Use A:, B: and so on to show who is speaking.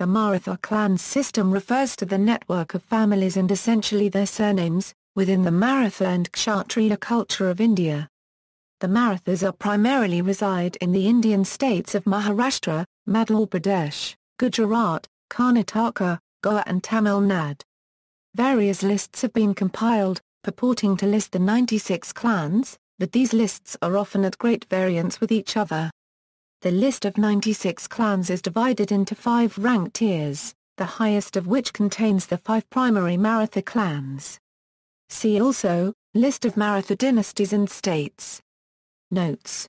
A: The Maratha clan system refers to the network of families and essentially their surnames, within the Maratha and Kshatriya culture of India. The Marathas are primarily reside in the Indian states of Maharashtra, Madhya Pradesh, Gujarat, Karnataka, Goa and Tamil Nadu. Various lists have been compiled, purporting to list the 96 clans, but these lists are often at great variance with each other. The list of 96 clans is divided into five rank tiers, the highest of which contains the five primary Maratha clans. See also, List of Maratha dynasties and states. Notes